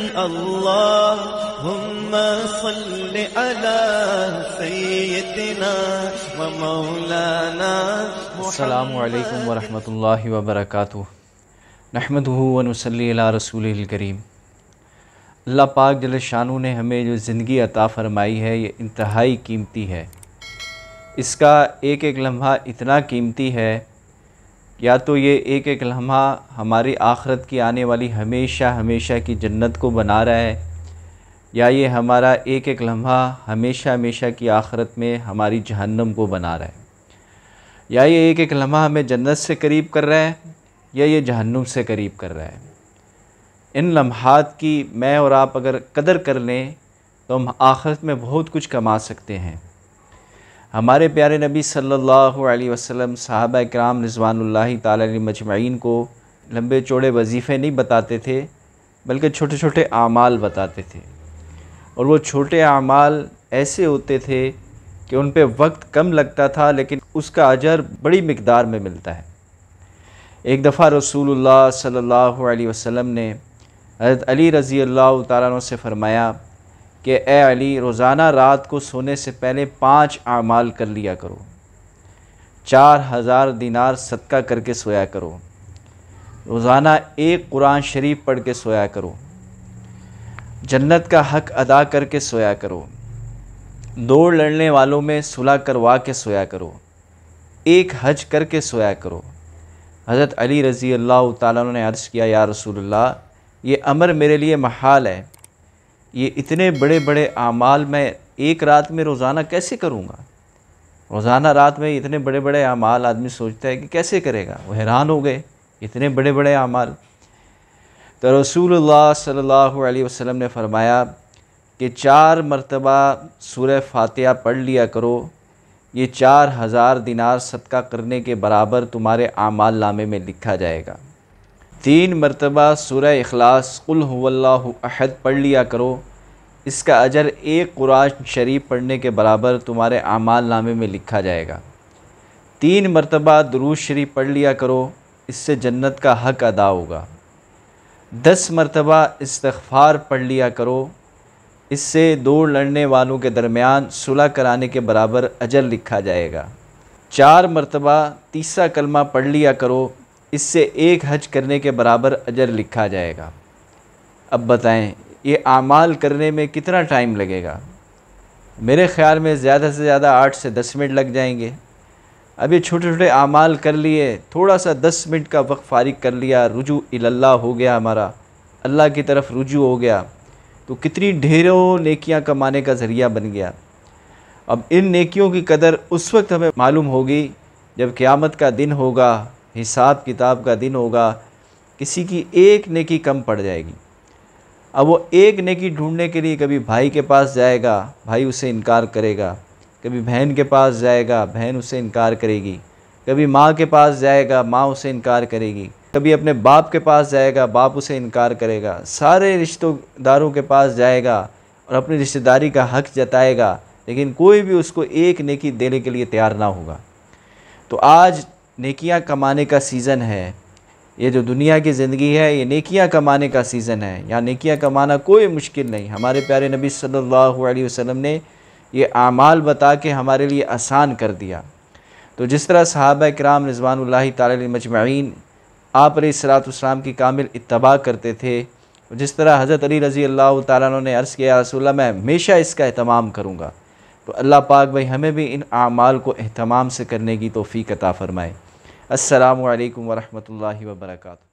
اللهم صل على سيدنا ومولانا السلام عليكم ورحمة الله وبركاته रसूल करीम अल्लाह पाक जल शानू ने हमें जो ज़िंदगी अता फ़रमाई है ये इंतहाई कीमती है इसका एक एक लम्हा इतना कीमती है या तो ये एक एक लम्हा हमारी आखरत की आने वाली हमेशा हमेशा की जन्नत को बना रहा है या ये हमारा एक एक लम्हा हमेशा हमेशा की आखरत में हमारी जहन्नम को बना रहा है या ये एक एक लम्हा हमें जन्नत से करीब कर रहा है या ये जहन्नुम से करीब कर रहा है इन लम्हात की मैं और आप अगर कदर कर लें तो हम आखरत में बहुत कुछ कमा सकते हैं हमारे प्यारे नबी सल्लल्लाहु अलैहि वसल्लम साहब कराम रिजवानुल्लाह ताली को लंबे चौड़े वजीफ़े नहीं बताते थे बल्कि छोटे छोटे आमाल बताते थे और वो छोटे आमाल ऐसे होते थे कि उन पर वक्त कम लगता था लेकिन उसका अजर बड़ी मकदार में मिलता है एक दफ़ा रसूलुल्लाह सल्लल्लाहु अलैहि वसल्लम ने हज़रत अली रज़ी अल्लाह तारा से फ़रमाया कि ए अली रोज़ाना रात को सोने से पहले पाँच अमाल कर लिया करो चार हज़ार दिनार सदका करके सोया करो रोज़ाना एक कुरान शरीफ पढ़ के सोया करो जन्नत का हक अदा करके सोया करो दौड़ लड़ने वालों में सुलह करवा के सोया करो एक हज करके सोया करो हज़रत अली रज़ी अल्लाह ताली ने अर्ज़ किया या रसूलुल्लाह ये अमर मेरे लिए महाल है ये इतने बड़े बड़े अमाल मैं एक रात में रोज़ाना कैसे करूँगा रोज़ाना रात में इतने बड़े बड़े अमाल आदमी सोचता है कि कैसे करेगा वो हैरान हो गए इतने बड़े बड़े अमाल तो रसूल सल्ला वसम ने फ़रमाया कि चार मरतबा सूर्य फातिहा पढ़ लिया करो ये चार हज़ार दिनार सदका करने के बराबर तुम्हारे आमाल नामे में लिखा जाएगा तीन मरतबा सुर अखलास अहद पढ़ लिया करो इसका अजर एक कुरान शरीफ पढ़ने के बराबर तुम्हारे अमाल नामे में लिखा जाएगा तीन मरतबा दरूज शरीफ पढ़ लिया करो इससे जन्नत का हक अदा होगा दस मरतबा इस्तफ़ार पढ़ लिया करो इससे दो लड़ने वालों के दरमियान सुलह कराने के बराबर अजर लिखा जाएगा चार मरतबा तीसरा कलमा पढ़ लिया करो इससे एक हज करने के बराबर अजर लिखा जाएगा अब बताएं ये आमाल करने में कितना टाइम लगेगा मेरे ख्याल में ज़्यादा से ज़्यादा आठ से दस मिनट लग जाएंगे अभी छोटे छोटे आमाल कर लिए थोड़ा सा दस मिनट का वक्त फारिग कर लिया रुजू अल्लाह हो गया हमारा अल्लाह की तरफ रुजू हो गया तो कितनी ढेरों नेकियां कमाने का ज़रिया बन गया अब इन नेकियों की कदर उस वक्त हमें मालूम होगी जब क़्यामत का दिन होगा हिसाब किताब का दिन होगा किसी की एक नेकी कम पड़ जाएगी अब वो एक नेकी ढूंढने के लिए कभी भाई के पास जाएगा भाई उसे इनकार करेगा कभी बहन के पास जाएगा बहन उसे इनकार करेगी कभी माँ के पास जाएगा माँ उसे इनकार करेगी कभी अपने बाप के पास जाएगा बाप उसे इनकार करेगा सारे रिश्तेदारों के पास जाएगा और अपनी रिश्तेदारी का हक जताएगा लेकिन कोई भी उसको एक नेकी देने के लिए तैयार ना होगा तो आज नेकियां कमाने का सीज़न है ये जो दुनिया की ज़िंदगी है ये नेकियां कमाने का सीज़न है या नेकियां कमाना कोई मुश्किल नहीं हमारे प्यारे नबी सल्लल्लाहु अलैहि वसल्लम ने ये आमाल बता के हमारे लिए आसान कर दिया तो जिस तरह साहब कराम रिजवान तजमाइन आप सलाम की कामिल इतबा करते थे जिस तरह हज़रत अली रज़ी अल्लाह तु ने अर्ज़ किया रसोल्ला मैं हमेशा इसका अहतमाम करूँगा तो अल्लाह पाक भाई हमें भी इन आमाल को अहतमाम से करने की तोफ़ी कता फ़रमाए अल्लाम वरहमल वर्का